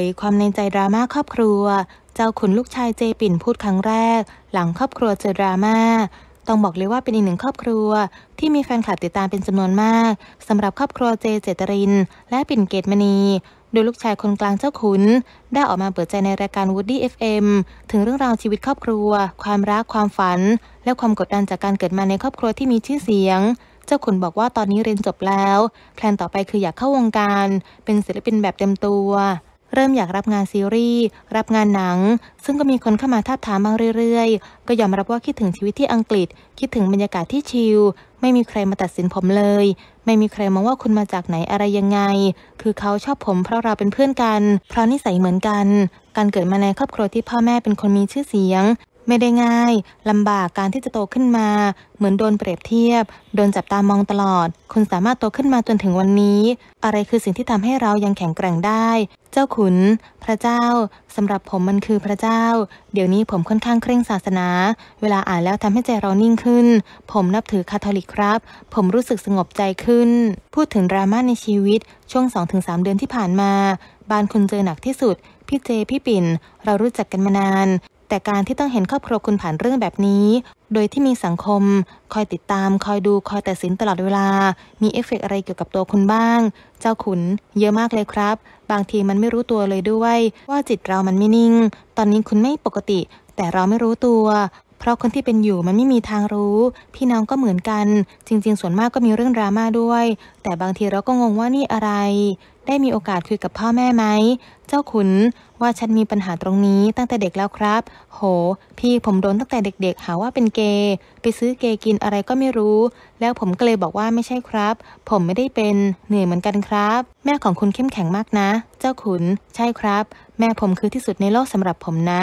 ยความในใจดราม่าครอบครัว เจ้าขุนลูกชายเจปิ่นพูดครั้งแรก หลังครอบครัวเจอดราม่า ต้องบอกเลยว่าเป็นอีกหนึ่งครอบครัว ที่มีแฟนคลับติดตามเป็นจำนวนมากสำหรับครอบครัวเจเจตริน และปิ่นเกตมณี โดยลูกชายคนกลางเจ้าขุน ได้ออกมาเปิดใจในรายการ Woody FM ถึงเรื่องราวชีวิตครอบครัว ความรักความฝัน และความกดดันจากการเกิดมาในครอบครัวที่มีชื่อเสียง เจ้าขุนบอกว่าตอนนี้เรียนจบแล้ว แพลนต่อไปคืออยากเข้าวงการ เป็นศิลปินแบบเต็มตัวเริ่มอยากรับงานซีรีส์รับงานหนัง ซึ่งก็มีคนเข้ามาทาบทามมาเรื่อยๆ ก็ยอมรับว่าคิดถึงชีวิตที่อังกฤษ คิดถึงบรรยากาศที่ชิลไม่มีใครมาตัดสินผมเลย ไม่มีใครมองว่าคุณมาจากไหนอะไรยังไง คือเขาชอบผมเพราะเราเป็นเพื่อนกัน เพราะนิสัยเหมือนกัน การเกิดมาในครอบครัวที่พ่อแม่เป็นคนมีชื่อเสียงไม่ได้ง่าย ลำบากการที่จะโตขึ้นมา เหมือนโดนเปรียบเทียบ โดนจับตามองตลอด คุณสามารถโตขึ้นมาจนถึงวันนี้ อะไรคือสิ่งที่ทำให้เรายังแข็งแกร่งได้ เจ้าขุน พระเจ้าสำหรับผมมันคือพระเจ้า เดี๋ยวนี้ผมค่อนข้างเคร่งศาสนา เวลาอ่านแล้วทำให้ใจเรานิ่งขึ้น ผมนับถือคาทอลิกครับ ผมรู้สึกสงบใจขึ้น พูดถึงดราม่าในชีวิตช่วง2-3เดือนที่ผ่านมา บ้านคุณเจอหนักที่สุดพี่เจ พี่ปิ่นเรารู้จักกันมานานแต่การที่ต้องเห็นครอบครัวคุณผ่านเรื่องแบบนี้ โดยที่มีสังคม คอยติดตาม คอยดูคอยตัดสินตลอดเวลา มีเอฟเฟกอะไรเกี่ยวกับตัวคุณบ้าง เจ้าขุนเยอะมากเลยครับ บางทีมันไม่รู้ตัวเลยด้วย ว่าจิตเรามันไม่นิ่ง ตอนนี้คุณไม่ปกติ แต่เราไม่รู้ตัว เพราะคนที่เป็นอยู่มันไม่มีทางรู้ พี่น้องก็เหมือนกัน จริงๆ ส่วนมากก็มีเรื่องดราม่าด้วย แต่บางทีเราก็งงว่านี่อะไรได้มีโอกาสคุยกับพ่อแม่ไหมเจ้าขุน ว่าฉันมีปัญหาตรงนี้ตั้งแต่เด็กแล้วครับ โห พี่ผมโดนตั้งแต่เด็กๆ หาว่าเป็นเกย์ ไปซื้อเกย์กินอะไรก็ไม่รู้ แล้วผมก็เลยบอกว่าไม่ใช่ครับ ผมไม่ได้เป็น เหนื่อยเหมือนกันครับ แม่ของคุณเข้มแข็งมากนะ เจ้าขุน ใช่ครับ แม่ผมคือที่สุดในโลกสำหรับผมนะ